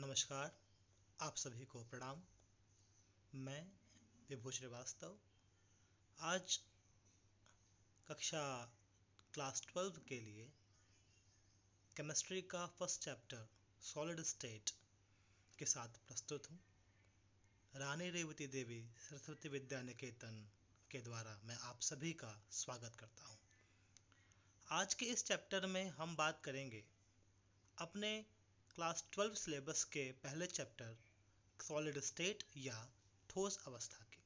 नमस्कार आप सभी को प्रणाम मैं विभू श्रीवास्तव आज कक्षा क्लास ट्वेल्व के लिए केमिस्ट्री का फर्स्ट चैप्टर सॉलिड स्टेट के साथ प्रस्तुत हूँ रानी रेवती देवी सरस्वती विद्या निकेतन के द्वारा मैं आप सभी का स्वागत करता हूँ आज के इस चैप्टर में हम बात करेंगे अपने क्लास ट्वेल्व सिलेबस के पहले चैप्टर सॉलिड स्टेट या ठोस अवस्था के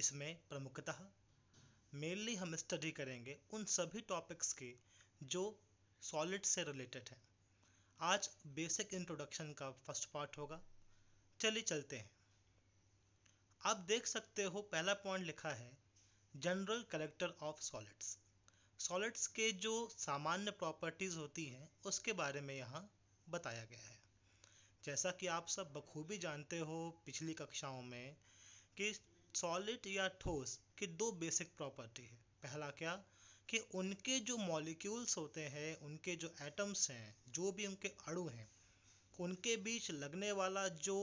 इसमें प्रमुखतः मेनली हम स्टडी करेंगे उन सभी टॉपिक्स के जो सॉलिड से रिलेटेड हैं आज बेसिक इंट्रोडक्शन का फर्स्ट पार्ट होगा चलिए चलते हैं आप देख सकते हो पहला पॉइंट लिखा है general collector of solids solids के जो सामान्य प्रॉपर्टीज़ होती हैं उसके बारे में यहाँ बताया गया है जैसा कि आप सब बखूबी जानते हो पिछली कक्षाओं में कि सॉलिड या ठोस की दो बेसिक प्रॉपर्टी है पहला क्या कि उनके जो मॉलिक्यूल्स होते हैं उनके जो एटम्स हैं जो भी उनके अणु हैं उनके बीच लगने वाला जो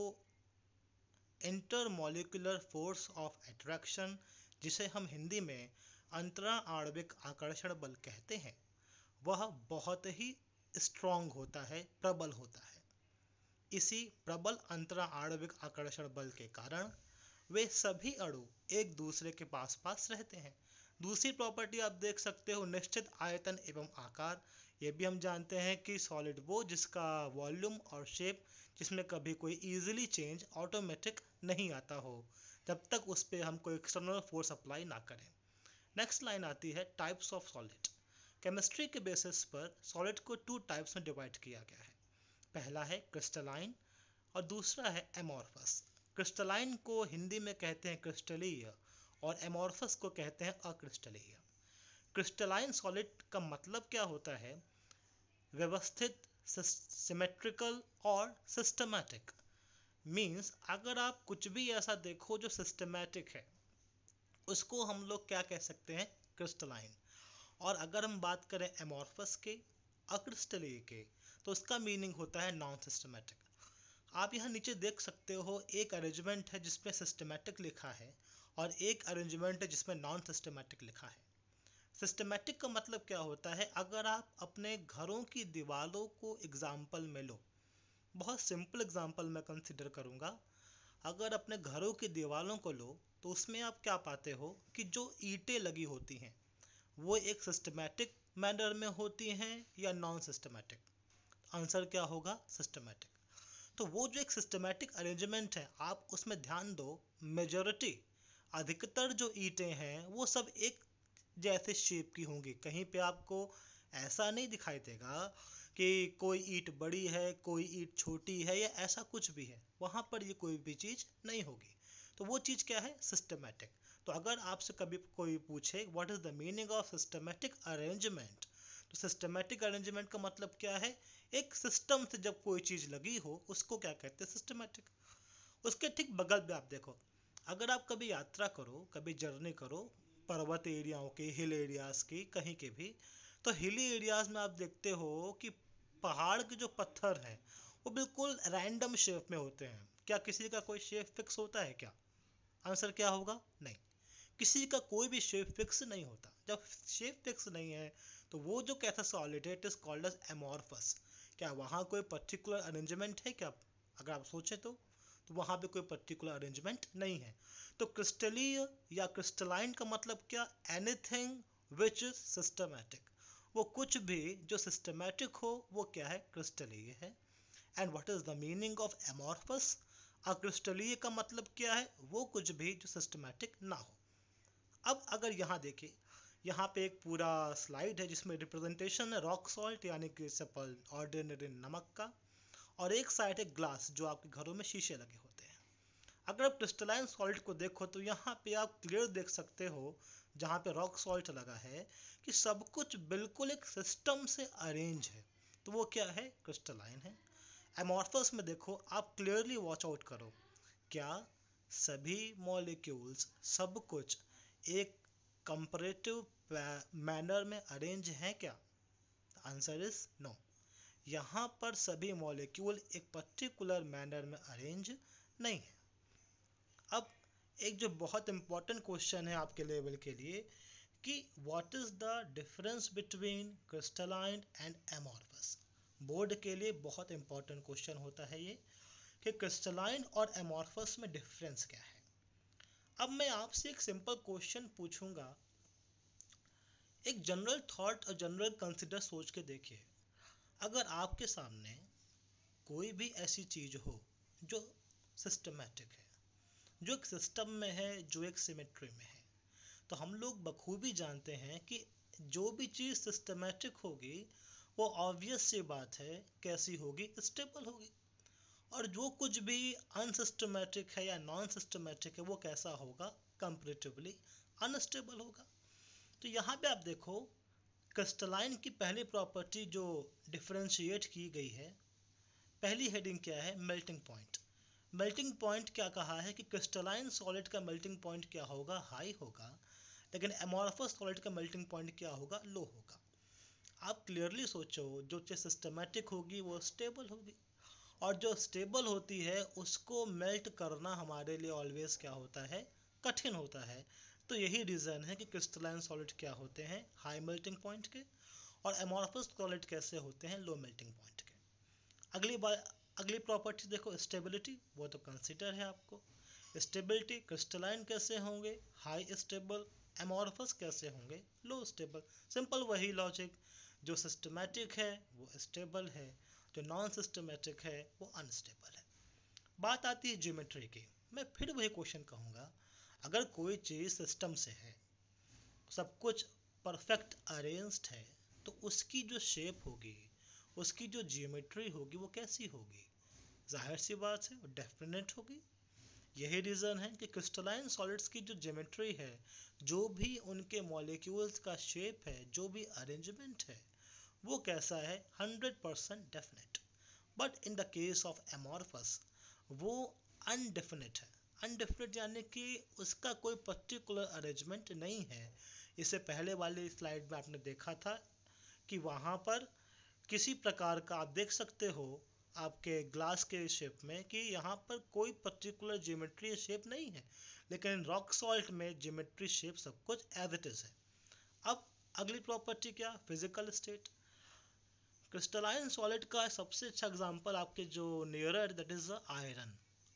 intermolecular force of attraction जिसे हम हिंदी में अंतरा आणविक आकर्षण बल कहते हैं वह बहुत ही स्ट्रांग होता है प्रबल होता है इसी प्रबल अंतरा आणविक आकर्षण बल के कारण वे सभी अणु एक दूसरे के पास पास रहते हैं दूसरी प्रॉपर्टी आप देख सकते हो निश्चित आयतन एवं आकार ये भी हम जानते हैं कि सॉलिड वो जिसका वॉल्यूम और शेप जिसमें कभी कोई इजीली चेंज ऑटोमेटिक नहीं आता हो जब तक उस पर हम कोई एक्सटर्नल फोर्स अप्लाई ना करें नेक्स्ट लाइन आती है टाइप्स ऑफ सॉलिड केमिस्ट्री के बेसिस पर सॉलिड को टू टाइप्स में डिवाइड किया गया है पहला है क्रिस्टलाइन और दूसरा है एमोरफस क्रिस्टलाइन को हिंदी में कहते हैं क्रिस्टलीय और एमोरफस को कहते हैं अक्रिस्टलीय क्रिस्टलाइन सॉलिड का मतलब क्या होता है व्यवस्थित सिमेट्रिकल और सिस्टमैटिक मीन्स अगर आप कुछ भी ऐसा देखो जो सिस्टमैटिक है उसको हम लोग क्या कह सकते हैं क्रिस्टलाइन और अगर हम बात करें एमोर्फस के अक्रिस्टलीय के तो उसका मीनिंग होता है नॉन सिस्टमेटिक आप यहाँ नीचे देख सकते हो एक अरेंजमेंट है जिसमें सिस्टमेटिक लिखा है और एक अरेंजमेंट है जिसमें नॉन सिस्टमेटिक लिखा है सिस्टमेटिक का मतलब क्या होता है अगर आप अपने घरों की दीवारों को एग्जाम्पल में लो बहुत सिंपल एग्जाम्पल मैं कंसिडर करूँगा अगर अपने घरों की दीवारों को लो तो उसमें आप क्या पाते हो कि जो ईंटें लगी होती हैं वो एक सिस्टमैटिक मैनर में होती हैं या नॉन सिस्टमैटिक आंसर क्या होगा सिस्टमैटिक तो वो जो एक सिस्टमैटिक अरेंजमेंट है आप उसमें ध्यान दो मेजोरिटी अधिकतर जो ईंटें हैं वो सब एक जैसे शेप की होंगी कहीं पे आपको ऐसा नहीं दिखाई देगा कि कोई ईट बड़ी है कोई ईट छोटी है या ऐसा कुछ भी है वहां पर ये कोई भी चीज़ नहीं होगी तो वो चीज़ क्या है सिस्टमैटिक तो अगर आपसे कभी कोई पूछे what is the meaning of systematic arrangement तो सिस्टमेटिक अरेंजमेंट का मतलब क्या है एक सिस्टम से जब कोई चीज़ लगी हो उसको क्या कहते हैं सिस्टमेटिक उसके ठीक बगल में आप देखो अगर आप कभी यात्रा करो कभी जर्नी करो पर्वत एरियाओं की हिल एरियाज़ की कहीं के भी तो हिली एरियाज़ में आप देखते हो कि पहाड़ के जो पत्थर हैं वो बिल्कुल रैंडम शेप में होते हैं क्या किसी का कोई शेप फिक्स होता है क्या आंसर क्या होगा नहीं किसी का कोई भी शेप फिक्स नहीं होता जब शेप फिक्स नहीं है तो वो जो कैसा सॉलिड है it is called as amorphous क्या वहाँ कोई पर्टिकुलर अरेंजमेंट है क्या अगर आप सोचें तो तो वहाँ पे कोई पर्टिकुलर अरेंजमेंट नहीं है तो क्रिस्टलीय या क्रिस्टलाइन का मतलब क्या एनीथिंग विच इज सिस्टमैटिक वो कुछ भी जो सिस्टमैटिक हो वो क्या है क्रिस्टलीय है and what is the meaning of amorphous अक्रिस्टलीय का मतलब क्या है वो कुछ भी जो सिस्टमैटिक ना हो अब अगर यहाँ देखें यहाँ पे एक पूरा स्लाइड है जिसमें रिप्रेजेंटेशन है रॉक सॉल्ट यानी कि सफल ऑर्डिनरी नमक का और एक साइड है ग्लास जो आपके घरों में शीशे लगे होते हैं अगर आप क्रिस्टलाइन सॉल्ट को देखो तो यहाँ पे आप क्लियर देख सकते हो जहाँ पे रॉक सॉल्ट लगा है कि सब कुछ बिल्कुल एक सिस्टम से अरेंज है तो वो क्या है क्रिस्टलाइन है एमोर्फस में देखो आप क्लियरली वॉच आउट करो क्या सभी मॉलिक्यूल्स सब कुछ एक कंपरेटिव मैनर में अरेंज हैं क्या आंसर इज नो यहाँ पर सभी मॉलिक्यूल एक पर्टिकुलर मैनर में अरेंज नहीं है अब एक जो बहुत इम्पोर्टेंट क्वेश्चन है आपके लेवल के लिए कि what is the difference between crystalline and amorphous board के लिए बहुत इंपॉर्टेंट क्वेश्चन होता है ये कि क्रिस्टलाइन और एमोरफस में डिफरेंस क्या है अब मैं आपसे एक सिंपल क्वेश्चन पूछूंगा एक जनरल थॉट और जनरल कंसिडर सोच के देखिए अगर आपके सामने कोई भी ऐसी चीज हो जो सिस्टमैटिक है जो एक सिस्टम में है जो एक सिमेट्री में है तो हम लोग बखूबी जानते हैं कि जो भी चीज़ सिस्टमैटिक होगी वो ऑब्वियस सी बात है कैसी होगी स्टेबल होगी और जो कुछ भी अनसिस्टमेटिक है या नॉन सिस्टमेटिक है वो कैसा होगा कंपेरेटिवली अनस्टेबल होगा तो यहाँ पे आप देखो क्रिस्टलाइन की पहली प्रॉपर्टी जो डिफ्रेंशिएट की गई है पहली हेडिंग क्या है मेल्टिंग पॉइंट मेल्टिंग पॉइंट क्या कहा है कि क्रिस्टलाइन सॉलिड का मेल्टिंग पॉइंट क्या होगा हाई होगा लेकिन एमोरफस सॉलिड का मेल्टिंग पॉइंट क्या होगा लो होगा आप क्लियरली सोचो जो चीज़ सिस्टमेटिक होगी वो स्टेबल होगी और जो स्टेबल होती है उसको मेल्ट करना हमारे लिए ऑलवेज क्या होता है कठिन होता है तो यही रीज़न है कि क्रिस्टलाइन सॉलिड क्या होते हैं हाई मेल्टिंग पॉइंट के और एमोरफस सॉलिड कैसे होते हैं लो मेल्टिंग पॉइंट के अगली बार अगली प्रॉपर्टी देखो स्टेबिलिटी वो तो कंसिडर है आपको स्टेबिलिटी क्रिस्टलाइन कैसे होंगे हाई स्टेबल एमोरफस कैसे होंगे लो स्टेबल सिंपल वही लॉजिक जो सिस्टमेटिक है वो स्टेबल है जो नॉन सिस्टमेटिक है वो अनस्टेबल है बात आती है ज्योमेट्री की मैं फिर वही क्वेश्चन कहूँगा अगर कोई चीज़ सिस्टम से है सब कुछ परफेक्ट अरेंज्ड है तो उसकी जो शेप होगी उसकी जो जियोमेट्री होगी वो कैसी होगी जाहिर सी बात है वो डेफिनेट होगी यही रीज़न है कि क्रिस्टलाइन सॉलिड्स की जो ज्योमेट्री है जो भी उनके मॉलिक्यूल्स का शेप है जो भी अरेंजमेंट है वो कैसा है 100% percent definite but in the case of amorphous वो अनडेफिनेट है अनडेफिनेट यानी कि उसका कोई पर्टिकुलर अरेंजमेंट नहीं है इससे पहले वाले स्लाइड में आपने देखा था कि वहाँ पर किसी प्रकार का आप देख सकते हो आपके ग्लास के शेप में कि यहाँ पर कोई पर्टिकुलर ज्योमेट्री शेप नहीं है लेकिन रॉक सॉल्ट में ज्योमेट्री शेप सब कुछ एज इट इज़ है अब अगली प्रॉपर्टी क्या फिजिकल स्टेट क्रिस्टलाइन सॉलिड का सबसे अच्छा एग्जाम्पल आपके जो near that is iron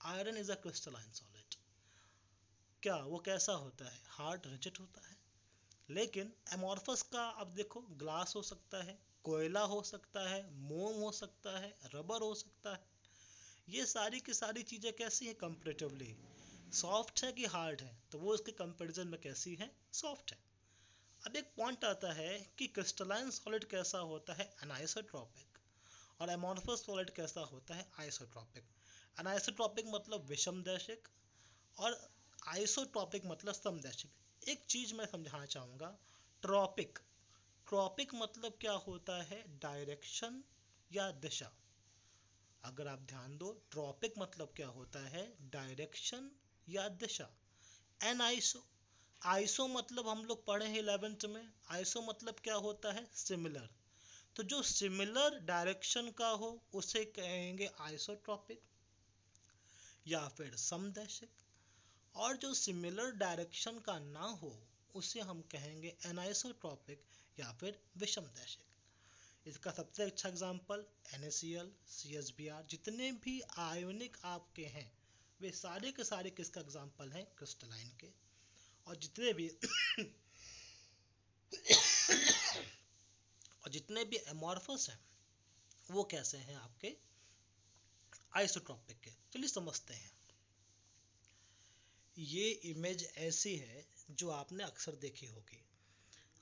iron is a crystalline solid क्या वो कैसा होता है हार्ड रिजिट होता है लेकिन एमोरफस का आप देखो ग्लास हो सकता है कोयला हो सकता है मोम हो सकता है रबर हो सकता है ये सारी की सारी चीज़ें कैसी है कंपेरेटिवली सॉफ्ट है कि हार्ड है तो वो इसके कंपेरिजन में कैसी है सॉफ्ट है अब एक पॉइंट आता है कि क्रिस्टलाइन सॉलिड कैसा होता है अनाइसोट्रॉपिक और एमोर्फस सॉलिड कैसा होता है आइसोट्रॉपिक अनाइसोट्रॉपिक मतलब विषम दैशिक और आइसोट्रॉपिक मतलब समदैशिक एक चीज मैं समझाना चाहूँगा ट्रॉपिक ट्रॉपिक मतलब क्या होता है डायरेक्शन या दिशा अगर आप ध्यान दो ट्रॉपिक मतलब क्या होता है डायरेक्शन या दिशा एनआईसो आइसो मतलब हम लोग पढ़े हैं इलेवेंथ में आइसो मतलब क्या होता है सिमिलर तो जो सिमिलर डायरेक्शन का हो उसे कहेंगे आइसोट्रॉपिक या फिर समदैशिक और जो सिमिलर डायरेक्शन का ना हो उसे हम कहेंगे एनाइसोट्रॉपिक या फिर विषम दैशिक इसका सबसे अच्छा एग्जाम्पल एन एस CSBR जितने भी आयोनिक आपके हैं वे सारे के सारे किसका एग्जाम्पल हैं क्रिस्टलाइन के और जितने भी और जितने भी एमॉर्फस हैं वो कैसे हैं आपके आइसोट्रॉपिक के चलिए समझते हैं ये इमेज ऐसी है जो आपने अक्सर देखी होगी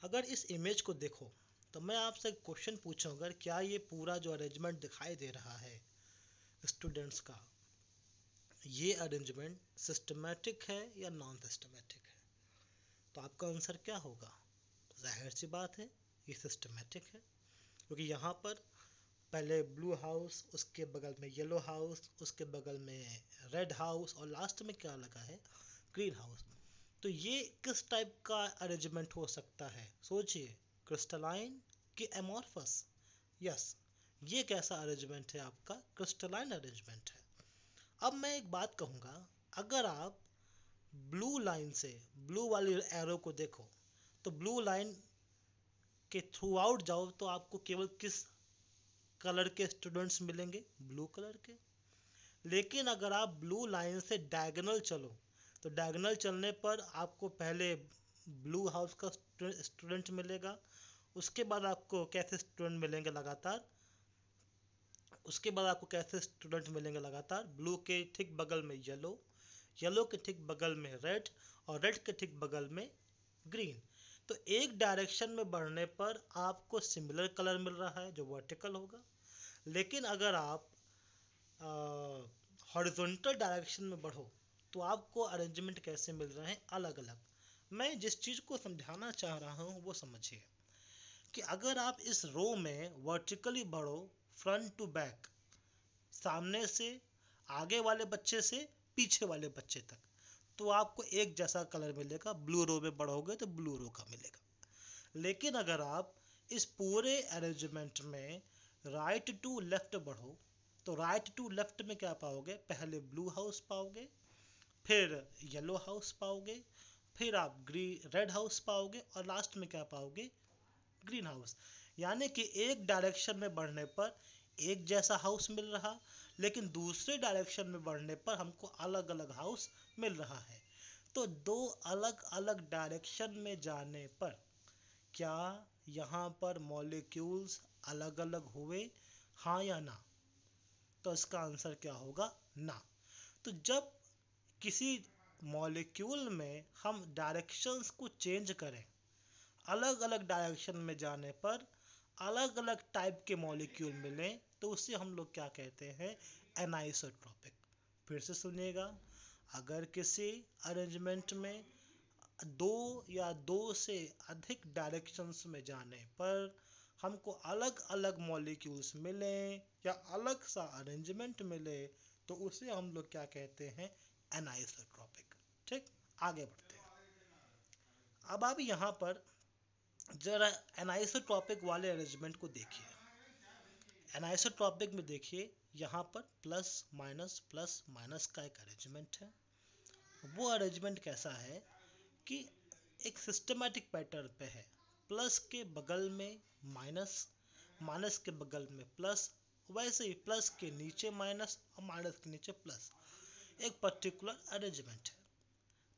अगर इस इमेज को देखो तो मैं आपसे क्वेश्चन पूछूंगा क्या ये पूरा जो अरेंजमेंट दिखाई दे रहा है स्टूडेंट्स का ये अरेंजमेंट सिस्टमेटिक है या नॉन सिस्टमेटिक है तो आपका आंसर क्या होगा तो जाहिर सी बात है ये सिस्टमेटिक है क्योंकि यहाँ पर पहले ब्लू हाउस उसके बगल में येलो हाउस उसके बगल में रेड हाउस और लास्ट में क्या लगा है ग्रीन हाउस तो ये किस टाइप का अरेंजमेंट हो सकता है सोचिए क्रिस्टलाइन कि एमोरफस यस ये कैसा अरेंजमेंट है आपका क्रिस्टलाइन अरेंजमेंट है अब मैं एक बात कहूँगा अगर आप लाइन से ब्लू वाली एरो को देखो तो ब्लू लाइन के थ्रू आउट जाओ तो आपको केवल किस कलर के स्टूडेंट्स मिलेंगे ब्लू कलर के लेकिन अगर आप ब्लू लाइन से डायगनल चलो तो डायगनल चलने पर आपको पहले ब्लू हाउस का स्टूडेंट मिलेगा उसके बाद आपको कैसे स्टूडेंट मिलेंगे लगातार उसके बाद आपको कैसे स्टूडेंट मिलेंगे लगातार ब्लू के ठीक बगल में येलो येलो के ठीक बगल में रेड और रेड के ठीक बगल में ग्रीन तो एक डायरेक्शन में बढ़ने पर आपको सिमिलर कलर मिल रहा है जो वर्टिकल होगा लेकिन अगर आप हॉरिजॉन्टल डायरेक्शन में बढ़ो तो आपको अरेंजमेंट कैसे मिल रहे हैं अलग अलग मैं जिस चीज़ को समझाना चाह रहा हूँ वो समझिए कि अगर आप इस रो में वर्टिकली बढ़ो फ्रंट टू बैक सामने से आगे वाले बच्चे से पीछे वाले बच्चे तक तो आपको एक जैसा कलर मिलेगा ब्लू रो में बढ़ोगे तो ब्लू रो का मिलेगा लेकिन अगर आप इस पूरे अरेंजमेंट में राइट टू लेफ्ट बढ़ो तो राइट टू लेफ्ट में क्या पाओगे पहले ब्लू हाउस पाओगे फिर येलो हाउस पाओगे फिर आप ग्रीन रेड हाउस पाओगे और लास्ट में क्या पाओगे ग्रीन हाउस यानी कि एक डायरेक्शन में बढ़ने पर एक जैसा हाउस मिल रहा लेकिन दूसरे डायरेक्शन में बढ़ने पर हमको अलग अलग हाउस मिल रहा है तो दो अलग अलग डायरेक्शन में जाने पर क्या यहाँ पर मॉलिक्यूल्स अलग अलग हुए हाँ या ना तो इसका आंसर क्या होगा ना तो जब किसी मॉलिक्यूल में हम डायरेक्शंस को चेंज करें अलग अलग डायरेक्शन में जाने पर अलग अलग टाइप के मॉलिक्यूल मिलें तो उसे हम लोग क्या कहते हैं एनाइसोट्रॉपिक फिर से सुनिएगा अगर किसी अरेंजमेंट में दो या दो से अधिक डायरेक्शंस में जाने पर हमको अलग अलग मॉलिक्यूल्स मिले या अलग सा अरेंजमेंट मिले तो उसे हम लोग क्या कहते हैं एनाइसोट्रॉपिक ठीक आगे बढ़ते हैं अब आप यहाँ पर जरा एनाइसोट्रॉपिक वाले अरेंजमेंट को देखिए एनाइसोट्रॉपिक में देखिए यहाँ पर प्लस माइनस प्लस माइनस का एक अरेंजमेंट है वो अरेंजमेंट कैसा है कि एक सिस्टमेटिक पैटर्न पे है प्लस के बगल में माइनस माइनस के बगल में प्लस वैसे ही प्लस के नीचे माइनस और माइनस के नीचे प्लस एक पर्टिकुलर अरेंजमेंट है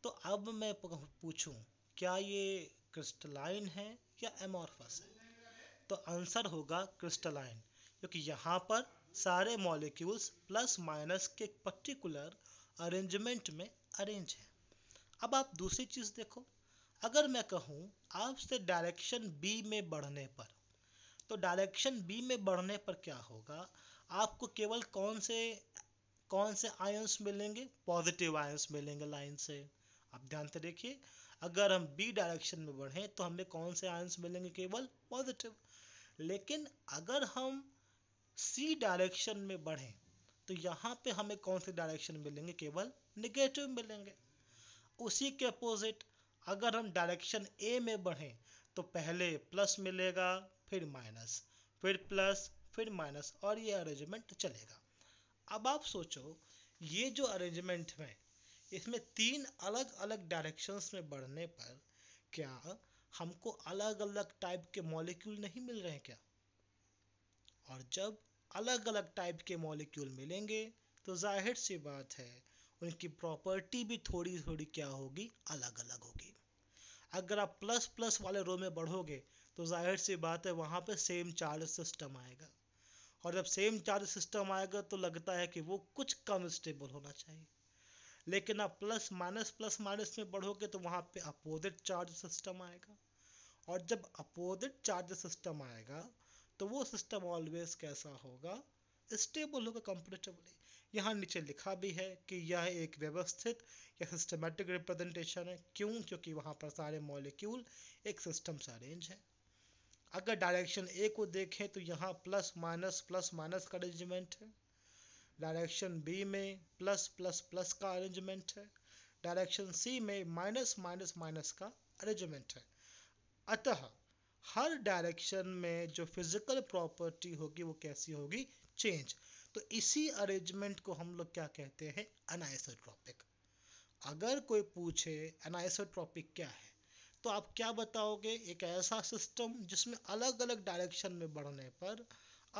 तो अब मैं पूछूं क्या ये क्रिस्टलाइन है या एमोरफस है तो आंसर होगा क्रिस्टलाइन क्योंकि यहाँ पर सारे मॉलिक्यूल्स प्लस माइनस के पर्टिकुलर अरेंजमेंट में अरेंज हैं अब आप दूसरी चीज़ देखो अगर मैं कहूँ आपसे डायरेक्शन बी में बढ़ने पर तो डायरेक्शन बी में बढ़ने पर क्या होगा आपको केवल कौन से कौन से आयंस मिलेंगे पॉजिटिव आयंस मिलेंगे लाइन से आप ध्यान से देखिए अगर हम बी डायरेक्शन में बढ़ें तो हमें कौन से आयंस मिलेंगे केवल पॉजिटिव लेकिन अगर हम सी डायरेक्शन में बढ़ें तो यहाँ पे हमें कौन से डायरेक्शन मिलेंगे केवल निगेटिव मिलेंगे उसी के अपोजिट अगर हम डायरेक्शन ए में बढ़ें तो पहले प्लस मिलेगा फिर माइनस फिर प्लस फिर माइनस और ये अरेंजमेंट चलेगा अब आप सोचो ये जो अरेंजमेंट है इसमें तीन अलग अलग डायरेक्शंस में बढ़ने पर क्या हमको अलग अलग टाइप के मॉलिक्यूल नहीं मिल रहे क्या और जब अलग अलग टाइप के मॉलिक्यूल मिलेंगे तो जाहिर सी बात है उनकी प्रॉपर्टी भी थोड़ी थोड़ी क्या होगी अलग अलग होगी अगर आप प्लस प्लस वाले रो में बढ़ोगे तो जाहिर सी बात है वहां पर सेम चार्ज सिस्टम आएगा और जब सेम चार्ज सिस्टम आएगा तो लगता है कि वो कुछ कम स्टेबल होना चाहिए लेकिन आप प्लस माइनस प्लस माइनस में बढ़ोगे तो वहां पे अपोजिट चार्ज सिस्टम आएगा और जब अपोजिट चार्ज सिस्टम आएगा तो वो सिस्टम ऑलवेज कैसा होगा स्टेबल होगा कंपेरेटिवली यहाँ नीचे लिखा भी है कि यह एक व्यवस्थित या सिस्टमेटिक रिप्रेजेंटेशन है क्यों क्योंकि वहाँ पर सारे मॉलिक्यूल एक सिस्टम से अरेंज है अगर डायरेक्शन ए को देखें तो यहाँ प्लस माइनस प्लस माइनस का अरेंजमेंट है डायरेक्शन बी में प्लस प्लस प्लस का अरेंजमेंट है डायरेक्शन सी में माइनस माइनस माइनस का अरेंजमेंट है अतः हर डायरेक्शन में जो फिजिकल प्रॉपर्टी होगी वो कैसी होगी चेंज तो इसी अरेंजमेंट को हम लोग क्या कहते हैं अनाइसोट्रॉपिक अगर कोई पूछे अनाइसोट्रॉपिक क्या है तो आप क्या बताओगे एक ऐसा सिस्टम जिसमें अलग अलग डायरेक्शन में बढ़ने पर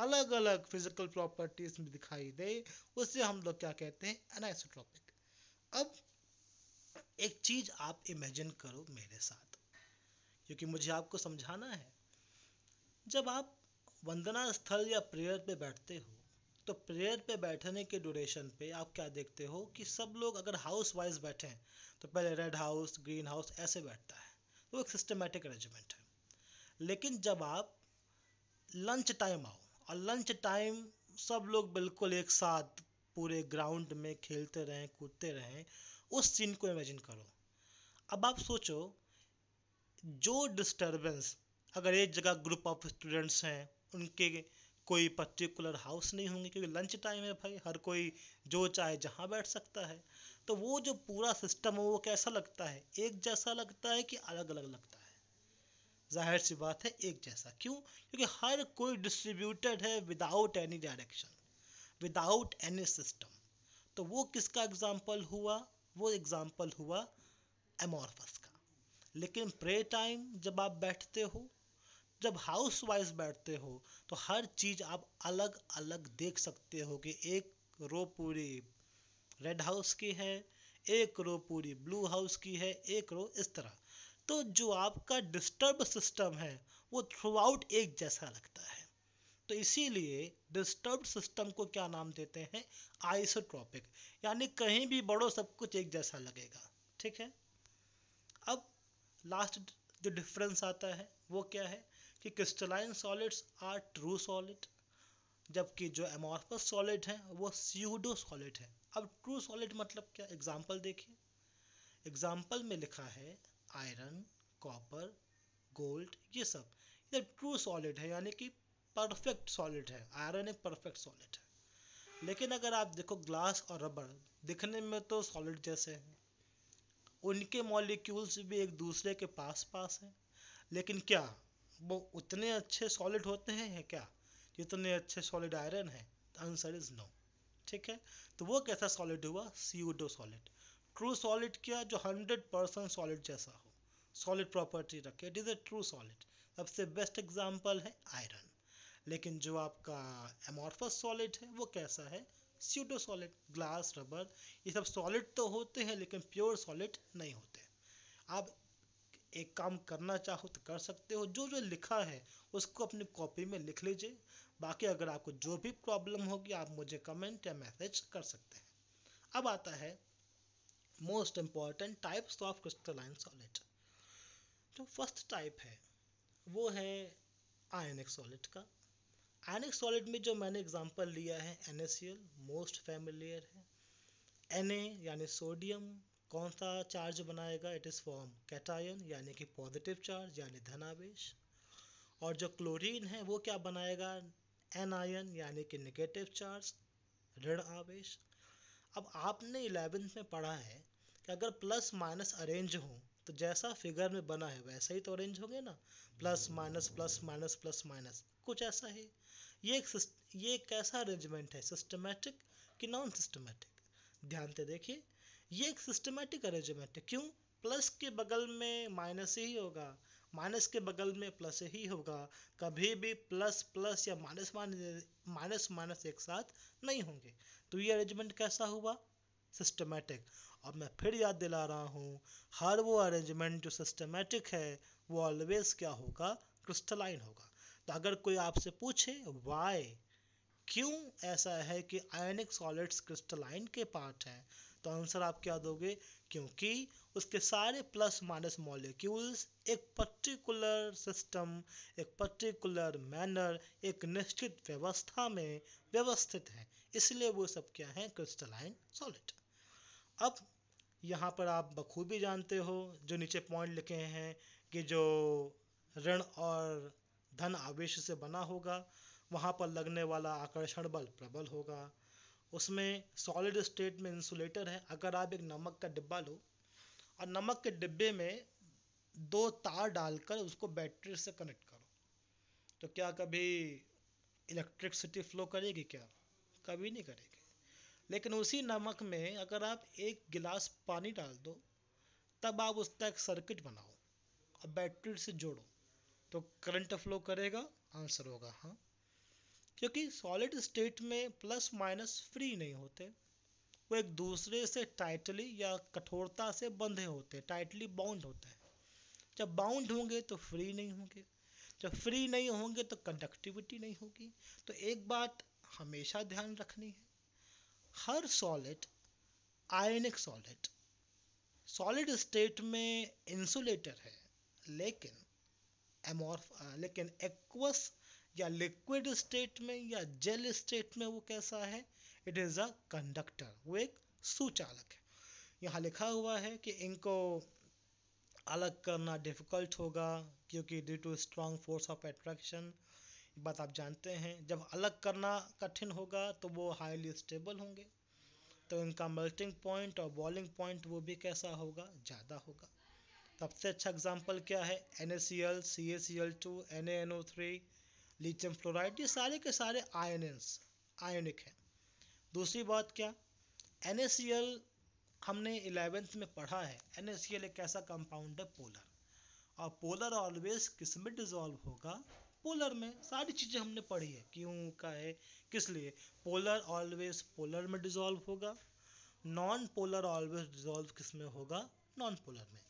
अलग अलग फिजिकल प्रॉपर्टीज में दिखाई दे उसे हम लोग क्या कहते हैं अनाइसोट्रॉपिक अब एक चीज आप इमेजिन करो मेरे साथ क्योंकि मुझे आपको समझाना है जब आप वंदना स्थल या प्रेयर पे बैठते हो तो प्रेयर पे बैठने के ड्यूरेशन पे आप क्या देखते हो कि सब लोग अगर हाउस वाइज बैठे हैं तो पहले रेड हाउस ग्रीन हाउस ऐसे बैठता है वो एक सिस्टमेटिक अरेंजमेंट है लेकिन जब आप लंच टाइम आओ और लंच टाइम सब लोग बिल्कुल एक साथ पूरे ग्राउंड में खेलते रहें कूदते रहें उस सीन को इमेजिन करो अब आप सोचो जो डिस्टरबेंस अगर एक जगह ग्रुप ऑफ स्टूडेंट्स हैं उनके कोई पर्टिकुलर हाउस नहीं होंगे क्योंकि लंच टाइम है भाई हर कोई जो चाहे जहाँ बैठ सकता है तो वो जो पूरा सिस्टम है वो कैसा लगता है एक जैसा लगता है कि अलग अलग लगता है जाहिर सी बात है एक जैसा क्यों क्योंकि हर कोई डिस्ट्रीब्यूटेड है without any direction without any system तो वो किसका एग्जाम्पल हुआ वो एग्जाम्पल हुआ एमोरफस का लेकिन प्रे टाइम जब आप बैठते हो जब हाउस वाइज बैठते हो तो हर चीज आप अलग अलग देख सकते हो कि एक रो पूरी रेड हाउस की है एक रो पूरी ब्लू हाउस की है एक रो इस तरह तो जो आपका डिस्टर्ब सिस्टम है वो थ्रू आउट एक जैसा लगता है तो इसीलिए डिस्टर्ब सिस्टम को क्या नाम देते हैं आइसोट्रॉपिक यानी कहीं भी बड़ो सब कुछ एक जैसा लगेगा ठीक है लास्ट जो डिफरेंस आता है वो क्या है कि crystalline solids are true solid जबकि जो एमोर्फस सॉलिड है वो सीडो सॉलिड है अब ट्रू सॉलिड मतलब क्या एग्जाम्पल देखिए एग्जाम्पल में लिखा है आयरन कॉपर गोल्ड ये सब ये ट्रू सॉलिड है यानी कि परफेक्ट सॉलिड है आयरन एक परफेक्ट सॉलिड है लेकिन अगर आप देखो ग्लास और रबड़ दिखने में तो सॉलिड जैसे हैं उनके मॉलिक्यूल्स भी एक दूसरे के पास पास हैं लेकिन क्या वो उतने अच्छे सॉलिड होते हैं है क्या जितने अच्छे सॉलिड आयरन है आंसर इज नो ठीक है तो वो कैसा सॉलिड हुआ सीओडो सॉलिड ट्रू सॉलिड क्या जो हंड्रेड परसेंट सॉलिड जैसा हो सॉलिड प्रॉपर्टी रखे it is a true solid सबसे बेस्ट एग्जाम्पल है आयरन लेकिन जो आपका एमोर्फस सॉलिड है वो कैसा है सीटो सॉलिड ग्लास रबर ये सब सॉलिड तो होते हैं लेकिन प्योर सॉलिड नहीं होते आप एक काम करना चाहो तो कर सकते हो जो जो लिखा है उसको अपनी कॉपी में लिख लीजिए बाकी अगर आपको जो भी प्रॉब्लम होगी आप मुझे कमेंट या मैसेज कर सकते हैं अब आता है most important types of crystalline solid जो फर्स्ट टाइप है वो है आयनिक सॉलिड का एनिक सॉलिड में जो मैंने एग्जांपल लिया है एन मोस्ट फेमिलियर है एन यानी सोडियम कौन सा चार्ज बनाएगा इट इज़ फॉर्म कैटायन यानी कि पॉजिटिव चार्ज यानी धनावेश और जो क्लोरीन है वो क्या बनाएगा एन आयन यानी कि नेगेटिव चार्ज ऋण आवेश अब आपने इलेवेंथ में पढ़ा है कि अगर प्लस माइनस अरेंज हो तो जैसा फिगर में बना है वैसा ही तो अरेंज होंगे ना plus minus plus minus plus minus कुछ ऐसा ही ये एक ये एक कैसा अरेंजमेंट है सिस्टमैटिक कि नॉन सिस्टमैटिक ध्यान से देखिए ये एक सिस्टमेटिक अरेंजमेंट है क्यों प्लस के बगल में माइनस ही होगा माइनस के बगल में प्लस ही होगा कभी भी प्लस प्लस या माइनस माइनस माइनस माइनस एक साथ नहीं होंगे तो ये अरेंजमेंट कैसा हुआ सिस्टमैटिक और मैं फिर याद दिला रहा हूँ हर वो अरेंजमेंट जो सिस्टमैटिक है वो ऑलवेज क्या होगा क्रिस्टलाइन होगा तो अगर कोई आपसे पूछे वाई क्यों ऐसा है कि आयनिक सॉलिड्स क्रिस्टलाइन के पार्ट हैं तो आंसर आप क्या दोगे क्योंकि उसके सारे प्लस माइनस मॉलिक्यूल्स एक पर्टिकुलर सिस्टम एक पर्टिकुलर मैनर एक निश्चित व्यवस्था में व्यवस्थित है इसलिए वो सब क्या है क्रिस्टलाइन सॉलिड अब यहाँ पर आप बखूबी जानते हो जो नीचे पॉइंट लिखे हैं कि जो ऋण और धन आवेश से बना होगा वहाँ पर लगने वाला आकर्षण बल प्रबल होगा उसमें सॉलिड स्टेट में इंसुलेटर है अगर आप एक नमक का डिब्बा लो और नमक के डिब्बे में दो तार डालकर उसको बैटरी से कनेक्ट करो तो क्या कभी इलेक्ट्रिकसिटी फ्लो करेगी क्या कभी नहीं करेगी लेकिन उसी नमक में अगर आप एक गिलास पानी डाल दो तब आप उसका एक सर्किट बनाओ और बैटरी से जोड़ो तो करंट फ्लो करेगा आंसर होगा हाँ क्योंकि सॉलिड स्टेट में प्लस माइनस फ्री नहीं होते वो एक दूसरे से टाइटली या कठोरता से बंधे होते हैं टाइटली बाउंड होते हैं जब बाउंड होंगे तो फ्री नहीं होंगे जब फ्री नहीं होंगे तो कंडक्टिविटी नहीं होगी तो एक बात हमेशा ध्यान रखनी है हर solid ionic solid solid state में इंसुलेटर है लेकिन एमोर्फ uh, लेकिन एक्वस या लिक्विड स्टेट में या जेल स्टेट में वो कैसा है इट इज़ अ कंडक्टर वो एक सुचालक है यहाँ लिखा हुआ है कि इनको अलग करना डिफ़िकल्ट होगा क्योंकि due to strong force of attraction बात आप जानते हैं जब अलग करना कठिन होगा तो वो हाईली स्टेबल होंगे तो इनका मेल्टिंग पॉइंट और बॉलिंग पॉइंट वो भी कैसा होगा ज़्यादा होगा सबसे अच्छा एग्जाम्पल क्या है N S C L C S C L two N N O three lithium fluoride ये सारे के सारे आयन आयोनिक हैं दूसरी बात क्या एन एस सी एल हमने इलेवेंथ में पढ़ा है एन एस सी एल एक ऐसा कंपाउंड है पोलर और पोलर ऑलवेज किस में डिजॉल्व होगा पोलर में सारी चीज़ें हमने पढ़ी है क्यों का है किस लिए पोलर ऑलवेज पोलर में डिजॉल्व होगा नॉन पोलर ऑलवेज डिजॉल्व किस में होगा नॉन पोलर में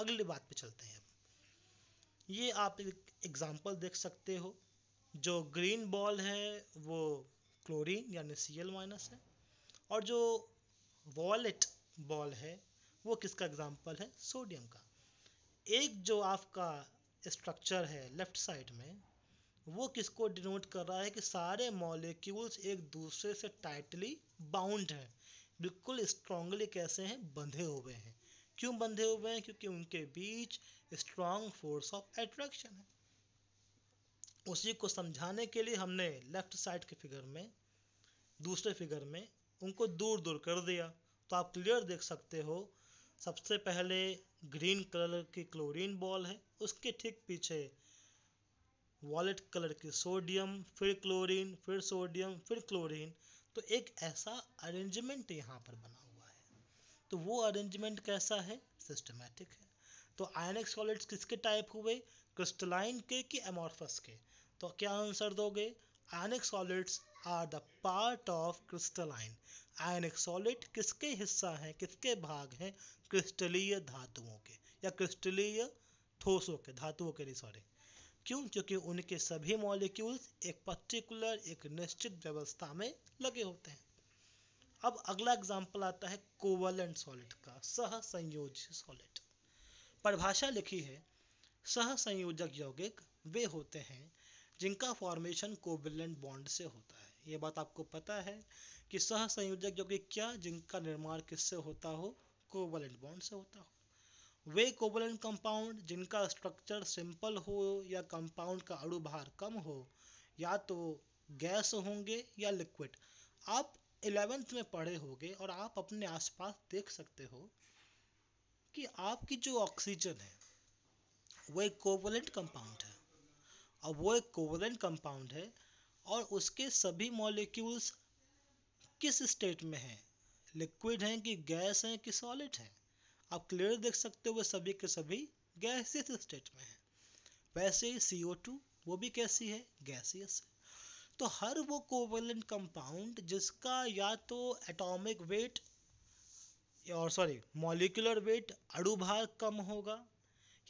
अगली बात पे चलते हैं ये आप एक एग्जाम्पल देख सकते हो जो ग्रीन बॉल है वो क्लोरीन यानी सी एल माइनस है और जो वॉलेट बॉल है वो किसका एग्जाम्पल है सोडियम का एक जो आपका स्ट्रक्चर है लेफ्ट साइड में वो किसको डिनोट कर रहा है कि सारे मॉलिक्यूल्स एक दूसरे से टाइटली बाउंड हैं बिल्कुल स्ट्रांगली कैसे हैं बंधे हुए हैं क्यों बंधे हुए हैं क्योंकि उनके बीच स्ट्रांग फोर्स ऑफ एट्रैक्शन है उसी को समझाने के लिए हमने लेफ्ट साइड के फिगर में दूसरे फिगर में उनको दूर दूर कर दिया तो आप क्लियर देख सकते हो सबसे पहले ग्रीन कलर की क्लोरीन बॉल है उसके ठीक पीछे वॉलेट कलर की सोडियम फिर क्लोरीन फिर सोडियम फिर क्लोरीन तो एक ऐसा अरेंजमेंट यहाँ पर बना तो वो अरेंजमेंट कैसा है सिस्टमैटिक है तो आयनिक सॉलिड्स किसके टाइप हुए क्रिस्टलाइन के कि एमोर्फस के तो क्या आंसर दोगे ionic solids are the part of crystalline ionic solid किसके हिस्सा हैं किसके भाग हैं क्रिस्टलीय धातुओं के या क्रिस्टलीय ठोसों के धातुओं के लिए सॉरी क्यों क्योंकि उनके सभी मॉलिक्यूल्स एक पर्टिकुलर एक निश्चित व्यवस्था में लगे होते हैं अब अगला एग्जाम्पल आता है कोवलेंट सॉलिड का सह संयोज सॉलिड परिभाषा लिखी है सह संयोजक यौगिक वे होते हैं जिनका फॉर्मेशन कोवलेंट बॉन्ड से होता है ये बात आपको पता है कि सह संयोजक यौगिक क्या जिनका निर्माण किससे होता हो कोवलेंट बॉन्ड से होता हो वे कोवलेंट कंपाउंड जिनका स्ट्रक्चर सिंपल हो या कंपाउंड का अड़ुभार कम हो या तो गैस होंगे या लिक्विड आप इलेवेंथ में पढ़े होगे और आप अपने आसपास देख सकते हो कि आपकी जो ऑक्सीजन है वो एक कोवलेंट कंपाउंड है और वो एक कोवलेंट कंपाउंड है और उसके सभी मॉलिक्यूल्स किस स्टेट में हैं लिक्विड हैं कि गैस हैं कि सॉलिड हैं आप क्लियर देख सकते हो सभी के सभी गैसियस स्टेट में हैं वैसे ही सी वो भी कैसी है गैसियस है तो हर वो कोवेलेंट कंपाउंड जिसका या तो एटॉमिक वेट और सॉरी मॉलिकुलर वेट अड़ुभार कम होगा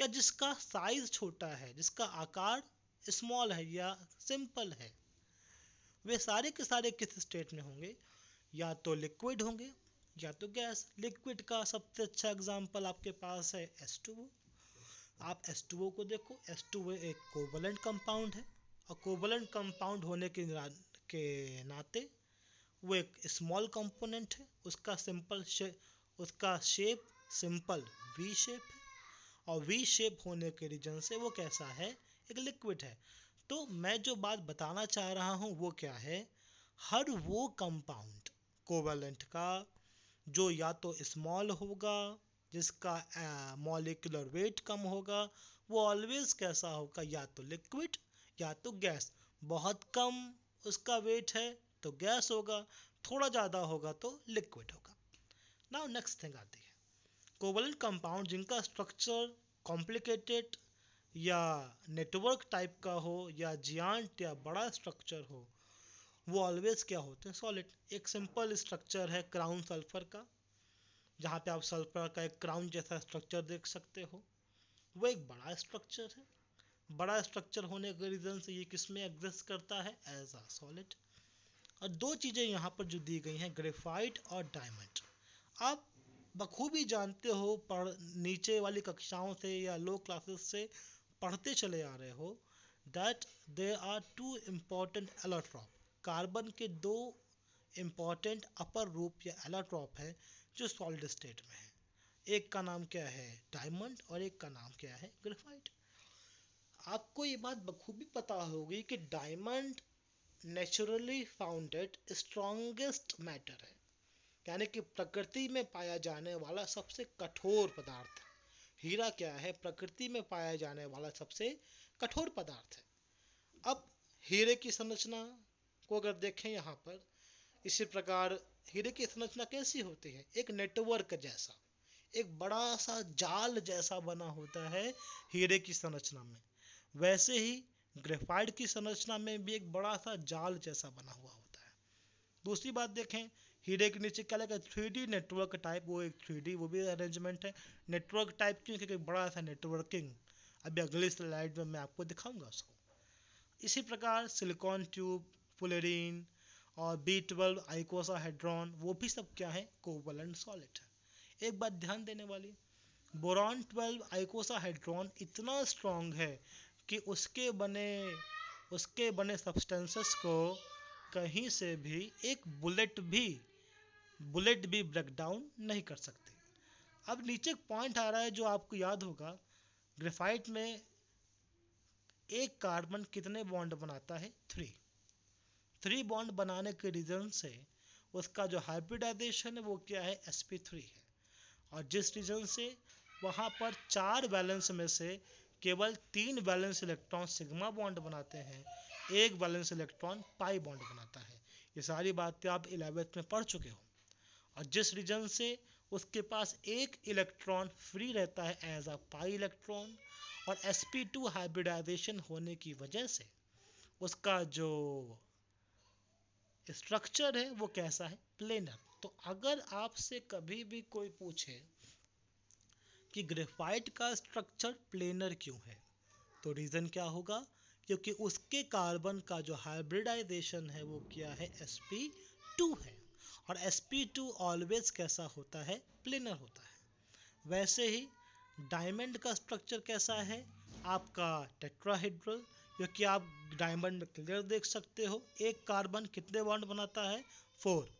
या जिसका साइज छोटा है जिसका आकार स्मॉल है या सिंपल है वे सारे के सारे किस स्टेट में होंगे या तो लिक्विड होंगे या तो गैस लिक्विड का सबसे अच्छा एग्जाम्पल आपके पास है एस आप एस को देखो एस एक कोवलेंट कंपाउंड है और कोवलेंट कंपाउंड होने के के नाते वो एक स्मॉल कंपोनेंट है उसका सिंपल शे, उसका शेप सिंपल वी शेप है और वी शेप होने के रीजन से वो कैसा है एक लिक्विड है तो मैं जो बात बताना चाह रहा हूँ वो क्या है हर वो कंपाउंड कोवलेंट का जो या तो स्मॉल होगा जिसका मॉलिकुलर वेट कम होगा वो ऑलवेज कैसा होगा या तो लिक्विड या तो गैस बहुत कम उसका वेट है तो गैस होगा थोड़ा ज़्यादा होगा तो लिक्विड होगा नाउ नेक्स्ट थिंग आती है कोवलेंट कंपाउंड जिनका स्ट्रक्चर कॉम्प्लिकेटेड या नेटवर्क टाइप का हो या जियांट या बड़ा स्ट्रक्चर हो वो ऑलवेज क्या होते हैं सॉलिड एक सिंपल स्ट्रक्चर है क्राउन सल्फर का जहाँ पे आप सल्फर का एक क्राउन जैसा स्ट्रक्चर देख सकते हो वो एक बड़ा स्ट्रक्चर है बड़ा स्ट्रक्चर होने के रीज़न से ये किस में एग्जिस्ट करता है एज आ सॉलिड और दो चीज़ें यहाँ पर जो दी गई हैं ग्रेफाइट और डायमंड आप बखूबी जानते हो पढ़ नीचे वाली कक्षाओं से या लो क्लासेस से पढ़ते चले आ रहे हो that they are two important allotrope carbon के दो इम्पॉर्टेंट अपर रूप या एलोट्रॉप हैं जो सॉलिड स्टेट में है एक का नाम क्या है डायमंड और एक का नाम क्या है ग्रेफाइट आपको ये बात बखूबी पता होगी कि diamond naturally founded strongest matter है यानी कि प्रकृति में पाया जाने वाला सबसे कठोर पदार्थ हीरा क्या है प्रकृति में पाया जाने वाला सबसे कठोर पदार्थ है अब हीरे की संरचना को अगर देखें यहाँ पर इसी प्रकार हीरे की संरचना कैसी होती है एक नेटवर्क जैसा एक बड़ा सा जाल जैसा बना होता है हीरे की संरचना में वैसे ही ग्रेफाइट की संरचना में भी एक बड़ा सा जाल जैसा बना हुआ होता है दूसरी बात देखें हीरे के नीचे क्या लगा थ्री डी नेटवर्क टाइप वो एक थ्री डी वो भी अरेंजमेंट है नेटवर्क टाइप क्यों क्योंकि बड़ा सा नेटवर्किंग अभी अगली स्लाइड में मैं आपको दिखाऊंगा उसको इसी प्रकार सिलिकॉन ट्यूब पुलेरिन और बी ट्वेल्व आइकोसा आइकोसाहेड्रॉन वो भी सब क्या है कोवलेंट सॉलिड है एक बात ध्यान देने वाली बोरॉन ट्वेल्व आइकोसा आइकोसाहेड्रॉन इतना स्ट्रांग है कि उसके बने उसके बने सब्सटेंसेस को कहीं से भी एक बुलेट भी बुलेट भी ब्रेक डाउन नहीं कर सकते अब नीचे एक पॉइंट आ रहा है जो आपको याद होगा ग्रेफाइट में एक कार्बन कितने बॉन्ड बनाता है थ्री थ्री बॉन्ड बनाने के रीजन से उसका जो हाइब्रिडाइजेशन है वो क्या है sp3 है और जिस रीजन से वहाँ पर चार बैलेंस में से केवल तीन बैलेंस इलेक्ट्रॉन सिग्मा बॉन्ड बनाते हैं एक बैलेंस इलेक्ट्रॉन पाई बॉन्ड बनाता है ये सारी बातें आप इलेवेंथ में पढ़ चुके हो और जिस रीजन से उसके पास एक इलेक्ट्रॉन फ्री रहता है एज अ पाई इलेक्ट्रॉन और sp2 हाइब्रिडाइजेशन होने की वजह से उसका जो स्ट्रक्चर है वो कैसा है प्लेनर तो अगर आपसे कभी भी कोई पूछे कि ग्रेफाइट का स्ट्रक्चर प्लेनर क्यों है तो रीज़न क्या होगा क्योंकि उसके कार्बन का जो हाइब्रिडाइजेशन है वो क्या है एस है और एस ऑलवेज कैसा होता है प्लेनर होता है वैसे ही डायमंड का स्ट्रक्चर कैसा है आपका टेट्राहेड्रल क्योंकि आप डायमंड में क्लियर देख सकते हो एक कार्बन कितने बॉन्ड बनाता है फोर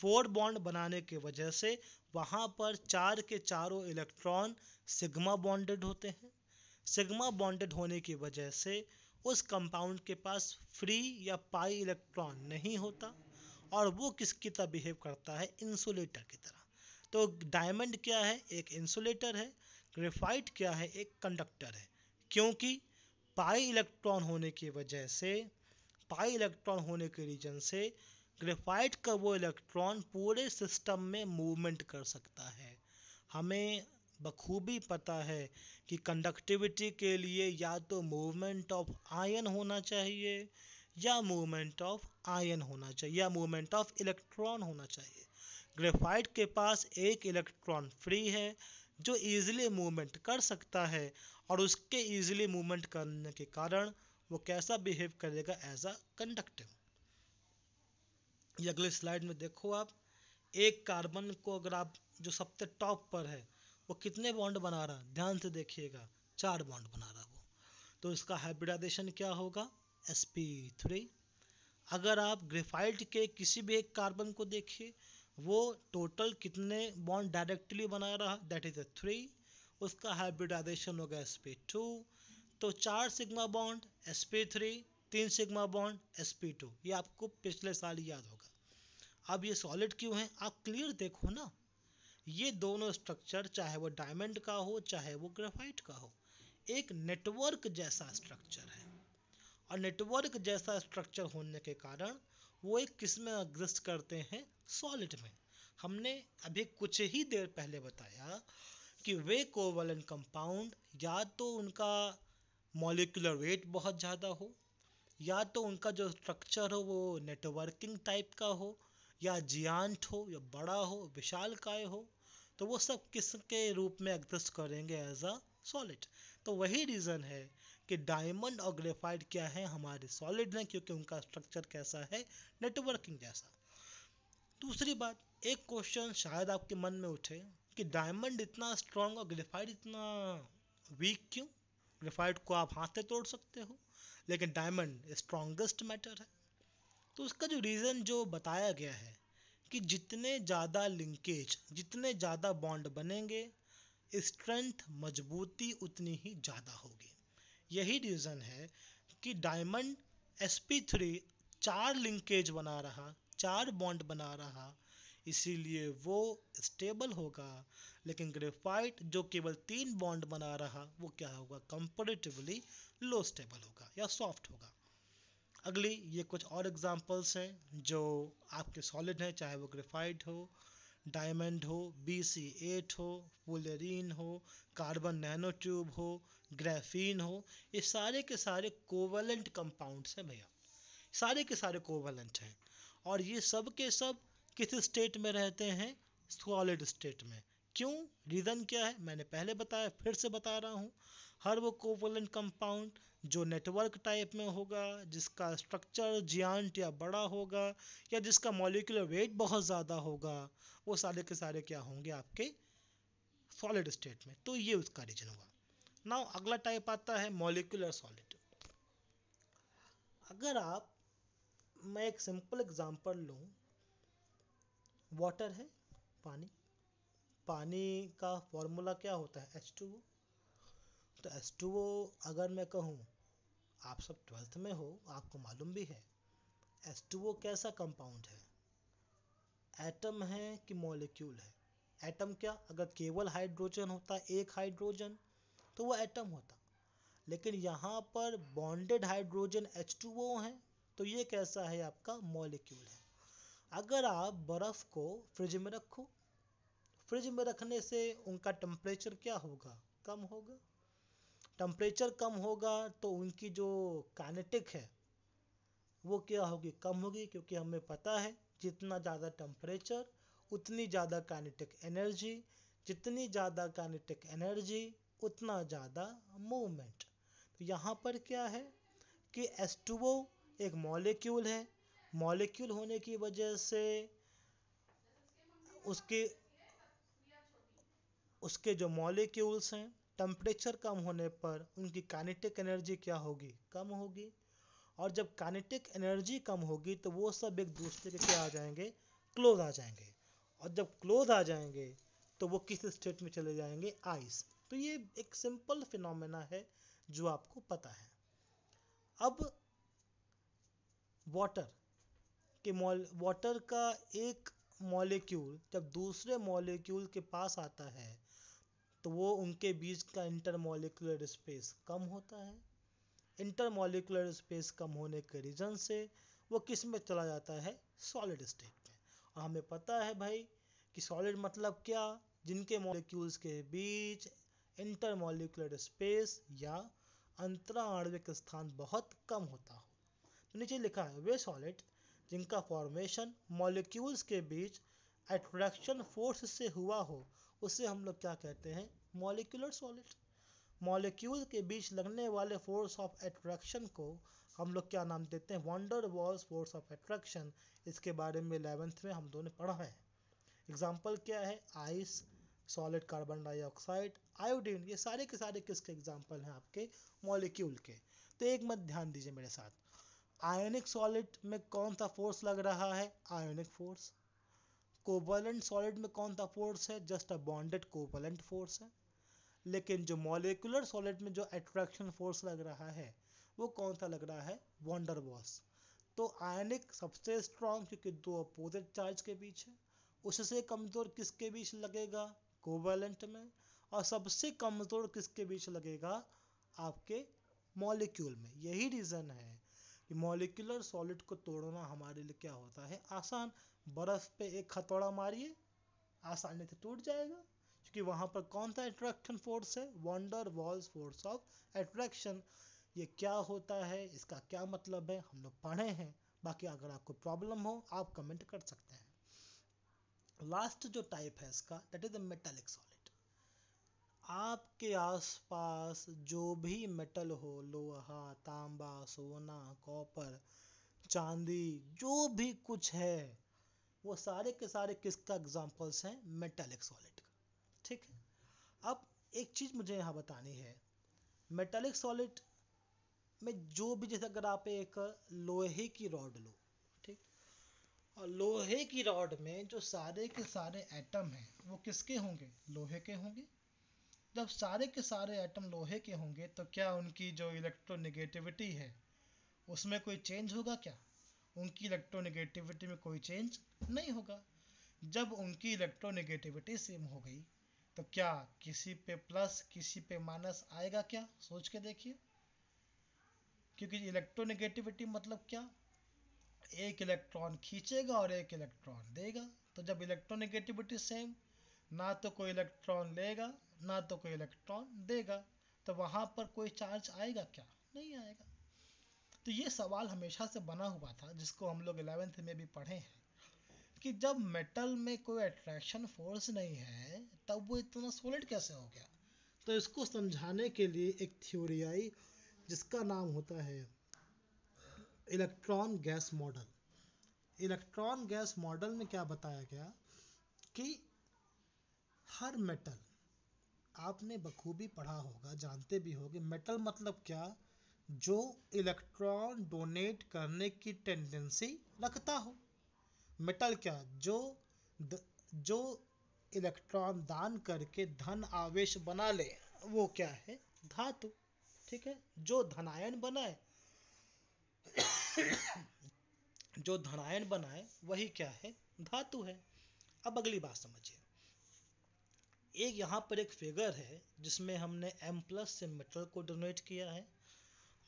फोर बॉन्ड बनाने के वजह से वहाँ पर चार के चारों इलेक्ट्रॉन सिग्मा बॉन्डेड होते हैं सिग्मा बॉन्डेड होने की वजह से उस कंपाउंड के पास फ्री या पाई इलेक्ट्रॉन नहीं होता और वो किसकी तरह बिहेव करता है इंसुलेटर की तरह तो डायमंड क्या है एक इंसुलेटर है ग्रेफाइट क्या है एक कंडक्टर है क्योंकि पाई इलेक्ट्रॉन होने की वजह से पाई इलेक्ट्रॉन होने के रीजन से ग्रेफाइट का वो इलेक्ट्रॉन पूरे सिस्टम में मूवमेंट कर सकता है हमें बखूबी पता है कि कंडक्टिविटी के लिए या तो मूवमेंट ऑफ आयन होना चाहिए या मूवमेंट ऑफ आयन होना चाहिए या मूवमेंट ऑफ इलेक्ट्रॉन होना चाहिए ग्रेफाइट के पास एक इलेक्ट्रॉन फ्री है जो ईजिली मूवमेंट कर सकता है और उसके ईजिली मूवमेंट करने के कारण वो कैसा बिहेव करेगा एज अ कंडक्टिव ये अगले स्लाइड में देखो आप एक कार्बन को अगर आप जो सबसे टॉप पर है वो कितने बॉन्ड बना रहा ध्यान से देखिएगा चार बॉन्ड बना रहा वो तो इसका हाइब्रिडाइजेशन क्या होगा थ्री अगर आप ग्रेफाइट के किसी भी एक कार्बन को देखिए वो टोटल कितने बॉन्ड डायरेक्टली बना रहा दैट इज ए थ्री उसका हाइब्रिडाइजेशन होगा एस पी टू तो चार sigma bond S P three तीन sigma bond S P two ये आपको पिछले साल याद होगा अब ये सॉलिड क्यों है आप क्लियर देखो ना ये दोनों स्ट्रक्चर चाहे वो डायमंड का हो चाहे वो ग्रेफाइट का हो एक नेटवर्क जैसा स्ट्रक्चर है और नेटवर्क जैसा स्ट्रक्चर होने के कारण वो एक किस में एग्जिस्ट करते हैं सॉलिड में हमने अभी कुछ ही देर पहले बताया कि वे कोवलन कंपाउंड या तो उनका मॉलिकुलर वेट बहुत ज़्यादा हो या तो उनका जो स्ट्रक्चर हो वो नेटवर्किंग टाइप का हो या जियांट हो या बड़ा हो विशाल काय हो तो वो सब किस के रूप में एग्जिस्ट करेंगे एज अ सॉलिड तो वही रीज़न है कि डायमंड और ग्रेफाइट क्या है हमारे सॉलिड हैं क्योंकि उनका स्ट्रक्चर कैसा है नेटवर्किंग जैसा दूसरी बात एक क्वेश्चन शायद आपके मन में उठे कि डायमंड इतना स्ट्रांग और ग्रेफाइट इतना वीक क्यों ग्रेफाइट को आप हाथ से तोड़ सकते हो लेकिन डायमंड स्ट्रांगेस्ट मैटर है तो उसका जो रीज़न जो बताया गया है कि जितने ज़्यादा लिंकेज जितने ज़्यादा बॉन्ड बनेंगे स्ट्रेंथ मजबूती उतनी ही ज़्यादा होगी यही रीज़न है कि डायमंड एस थ्री चार लिंकेज बना रहा चार बॉन्ड बना रहा इसीलिए वो स्टेबल होगा लेकिन ग्रेफाइट जो केवल तीन बॉन्ड बना रहा वो क्या होगा कंपेरेटिवली लो स्टेबल होगा या सॉफ्ट होगा अगली ये कुछ और एग्जाम्पल्स हैं जो आपके सॉलिड हैं चाहे वो ग्रेफाइट हो डायमंड हो बी सी एट हो पुलेरिन हो कार्बन नैनो ट्यूब हो ग्रेफीन हो ये सारे के सारे कोवलेंट कंपाउंड्स हैं भैया सारे के सारे कोवलेंट हैं और ये सब के सब किस स्टेट में रहते हैं सॉलिड स्टेट में क्यों रीज़न क्या है मैंने पहले बताया फिर से बता रहा हूँ हर वो कोवलेंट कंपाउंड जो नेटवर्क टाइप में होगा जिसका स्ट्रक्चर जियांट या बड़ा होगा या जिसका मॉलिकुलर वेट बहुत ज़्यादा होगा वो सारे के सारे क्या होंगे आपके सॉलिड स्टेट में तो ये उसका रीजन हुआ नाउ अगला टाइप आता है मॉलिकुलर सॉलिड अगर आप मैं एक सिंपल एग्जांपल लू वाटर है पानी पानी का फॉर्मूला क्या होता है एच टू तो एस टू ओ अगर मैं कहूँ आप सब ट्वेल्थ में हो आपको मालूम भी है एस टू ओ कैसा कंपाउंड है एटम है कि मॉलिक्यूल है एटम क्या अगर केवल हाइड्रोजन होता एक हाइड्रोजन तो वो एटम होता लेकिन यहाँ पर bonded hydrogen H two O है तो ये कैसा है आपका मॉलिक्यूल है अगर आप बर्फ़ को फ्रिज में रखो फ्रिज में रखने से उनका टेम्परेचर क्या होगा कम होगा टेम्परेचर कम होगा तो उनकी जो काइनेटिक है वो क्या होगी कम होगी क्योंकि हमें पता है जितना ज़्यादा टेम्परेचर उतनी ज़्यादा काइनेटिक एनर्जी जितनी ज़्यादा काइनेटिक एनर्जी उतना ज़्यादा मूवमेंट तो यहाँ पर क्या है कि एस एक मॉलिक्यूल है मॉलिक्यूल होने की वजह से उसके उसके जो मॉलिक्यूल्स हैं टेम्परेचर कम होने पर उनकी काइनेटिक एनर्जी क्या होगी कम होगी और जब काइनेटिक एनर्जी कम होगी तो वो सब एक दूसरे के क्या आ जाएंगे क्लोज आ जाएंगे और जब क्लोज आ जाएंगे तो वो किस स्टेट में चले जाएंगे आइस तो ये एक सिंपल फिनोमेना है जो आपको पता है अब वाटर के मॉल वाटर का एक मॉलिक्यूल जब दूसरे मॉलिक्यूल के पास आता है तो वो उनके बीच का इंटरमोलिकुलर स्पेस कम होता है इंटरमोलिकुलर स्पेस कम होने के रीज़न से वो किस में चला जाता है सॉलिड स्टेट में और हमें पता है भाई कि सॉलिड मतलब क्या जिनके मॉलिक्यूल्स के बीच इंटरमोलिकुलर स्पेस या अंतराणविक स्थान बहुत कम होता हो तो नीचे लिखा है वे सॉलिड जिनका फॉर्मेशन मॉलिक्यूल्स के बीच एट्रैक्शन फोर्स से हुआ हो उसे हम लोग क्या कहते हैं मॉलिकुलर सॉलिड मॉलिक्यूल के बीच लगने वाले फोर्स ऑफ एट्रैक्शन को हम लोग क्या नाम देते हैं van der Waals force of attraction इसके बारे में इलेवेंथ में हम दोनों ने पढ़ा है एग्जाम्पल क्या है ice solid carbon dioxide iodine ये सारे के सारे किसके एग्जाम्पल हैं आपके मॉलिक्यूल के तो एक मत ध्यान दीजिए मेरे साथ आयोनिक सॉलिड में कौन सा फोर्स लग रहा है आयोनिक फोर्स कोवलेंट सॉलिड में कौन सा फोर्स है just a bonded covalent force है लेकिन जो मॉलिकुलर सॉलिड में जो अट्रैक्शन फोर्स लग रहा है वो कौन सा लग रहा है वॉन्डर बॉस तो आयनिक सबसे स्ट्रांग क्योंकि दो अपोजिट चार्ज के बीच है उससे कमज़ोर किसके बीच लगेगा कोवलेंट में और सबसे कमज़ोर किसके बीच लगेगा आपके मॉलिक्यूल में यही रीज़न है मॉलिकुलर सॉलिड को तोड़ना हमारे लिए क्या होता है आसान बर्फ पे एक हथौड़ा मारिए आसानी से टूट जाएगा क्योंकि वहां पर कौन सा अट्रैक्शन फोर्स है van der Waals force of attraction ये क्या होता है इसका क्या मतलब है हम लोग पढ़े हैं बाकी अगर आपको प्रॉब्लम हो आप कमेंट कर सकते हैं लास्ट जो टाइप है इसका that is the metallic solid आपके आसपास जो भी मेटल हो लोहा तांबा सोना कॉपर चांदी जो भी कुछ है वो सारे के सारे किसका एग्जाम्पल्स हैं मेटेलिक सॉलिड का ठीक है अब एक चीज मुझे यहाँ बतानी है मेटेलिक सॉलिड में जो भी जैसे अगर आप एक लोहे की रॉड लो ठीक और लोहे की रॉड में जो सारे के सारे एटम हैं वो किसके होंगे लोहे के होंगे जब सारे के सारे एटम लोहे के होंगे तो क्या उनकी जो इलेक्ट्रोनिगेटिविटी है उसमें कोई चेंज होगा क्या उनकी इलेक्ट्रोनिगेटिविटी में कोई चेंज नहीं होगा जब उनकी इलेक्ट्रोनिगेटिविटी सेम हो गई तो क्या किसी पे प्लस किसी पे माइनस आएगा क्या सोच के देखिए क्योंकि इलेक्ट्रोनिगेटिविटी मतलब क्या एक इलेक्ट्रॉन खींचेगा और एक इलेक्ट्रॉन देगा तो जब इलेक्ट्रोनिगेटिविटी सेम ना तो कोई इलेक्ट्रॉन लेगा ना तो कोई इलेक्ट्रॉन देगा तो वहां पर कोई चार्ज आएगा क्या नहीं आएगा तो ये सवाल हमेशा से बना हुआ था जिसको हम लोग इलेवेंथ में भी पढ़े हैं कि जब मेटल में कोई अट्रैक्शन फोर्स नहीं है तब वो इतना सॉलिड कैसे हो गया तो इसको समझाने के लिए एक थ्योरी आई जिसका नाम होता है electron gas model electron gas model में क्या बताया गया कि हर मेटल आपने बखूबी पढ़ा होगा जानते भी होंगे मेटल मतलब क्या जो इलेक्ट्रॉन डोनेट करने की टेंडेंसी रखता हो मेटल क्या जो द, जो इलेक्ट्रॉन दान करके धन आवेश बना ले वो क्या है धातु ठीक है जो धनायन बनाए जो धनायन बनाए वही क्या है धातु है अब अगली बात समझिए एक यहाँ पर एक फिगर है जिसमें हमने एम प्लस से मेटल को डोनेट किया है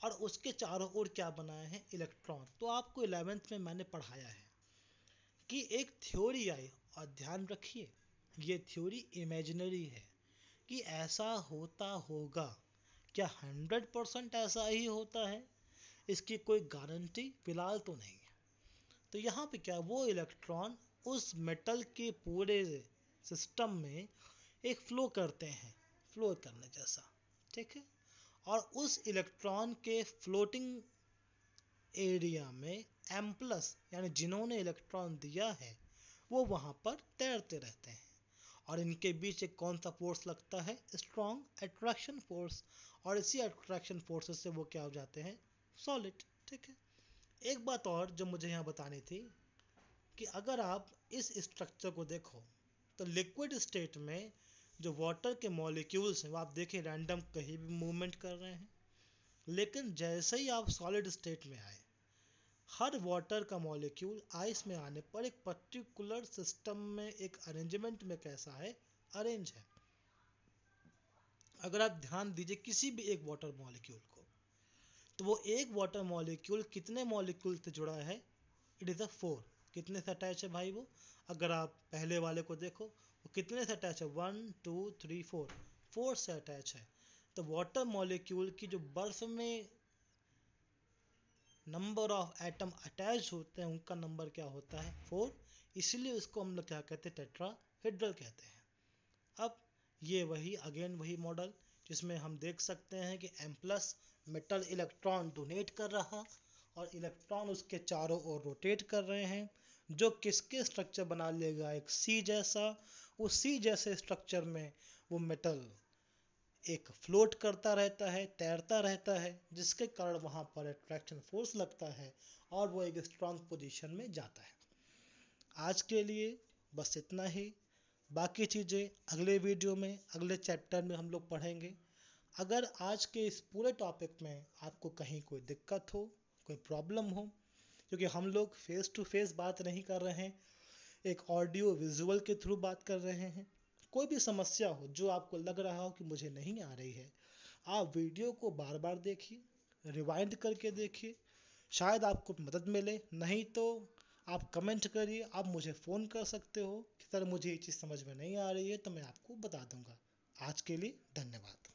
और उसके चारों ओर क्या बनाए हैं इलेक्ट्रॉन तो आपको इलेवेंथ में मैंने पढ़ाया है कि एक थ्योरी आई और ध्यान रखिए ये थ्योरी इमेजिनरी है कि ऐसा होता होगा क्या हंड्रेड परसेंट ऐसा ही होता है इसकी कोई गारंटी फिलहाल तो नहीं है तो यहाँ पे क्या वो इलेक्ट्रॉन उस मेटल के पूरे सिस्टम में एक फ्लो करते हैं फ्लो करने जैसा ठीक है और उस इलेक्ट्रॉन के फ्लोटिंग एरिया में एम प्लस यानी जिन्होंने इलेक्ट्रॉन दिया है वो वहाँ पर तैरते रहते हैं और इनके बीच एक कौन सा फोर्स लगता है स्ट्रॉन्ग अट्रैक्शन फोर्स और इसी अट्रैक्शन फोर्सेस से वो क्या हो जाते हैं सॉलिड ठीक है एक बात और जो मुझे यहाँ बतानी थी कि अगर आप इस स्ट्रक्चर को देखो तो लिक्विड स्टेट में जो वाटर के मॉलिक्यूल्स हैं वो आप देखें रैंडम कहीं भी मूवमेंट कर रहे हैं लेकिन जैसे ही आप सॉलिड स्टेट में आए हर वाटर का मॉलिक्यूल आइस में आने पर एक पर्टिकुलर सिस्टम में एक अरेंजमेंट में कैसा है अरेंज है अगर आप ध्यान दीजिए किसी भी एक वाटर मॉलिक्यूल को तो वो एक वाटर मॉलिक्यूल कितने मॉलिक्यूल से जुड़ा है इट इज़ अ फोर कितने से अटैच है भाई वो अगर आप पहले वाले को देखो कितने से अटैच है one two three four four से अटैच है तो वाटर मॉलिक्यूल की जो बर्फ में नंबर ऑफ एटम अटैच होते हैं उनका नंबर क्या होता है फोर इसलिए उसको हम लोग क्या कहते हैं टेट्राहेड्रल कहते हैं अब ये वही अगेन वही मॉडल जिसमें हम देख सकते हैं कि M plus metal electron donate कर रहा और इलेक्ट्रॉन उसके चारों ओर रोटेट कर रहे हैं जो किसके स्ट्रक्चर बना लेगा एक सी जैसा उस सी जैसे स्ट्रक्चर में वो मेटल एक फ्लोट करता रहता है तैरता रहता है जिसके कारण वहाँ पर अट्रैक्शन फोर्स लगता है और वो एक स्ट्रांग पोजीशन में जाता है आज के लिए बस इतना ही बाकी चीज़ें अगले वीडियो में अगले चैप्टर में हम लोग पढ़ेंगे अगर आज के इस पूरे टॉपिक में आपको कहीं कोई दिक्कत हो कोई प्रॉब्लम हो क्योंकि हम लोग फेस टू फेस बात नहीं कर रहे हैं एक ऑडियो विजुअल के थ्रू बात कर रहे हैं कोई भी समस्या हो जो आपको लग रहा हो कि मुझे नहीं आ रही है आप वीडियो को बार बार देखिए रिवाइंड करके देखिए शायद आपको मदद मिले नहीं तो आप कमेंट करिए आप मुझे फ़ोन कर सकते हो कि सर मुझे ये चीज़ समझ में नहीं आ रही है तो मैं आपको बता दूंगा आज के लिए धन्यवाद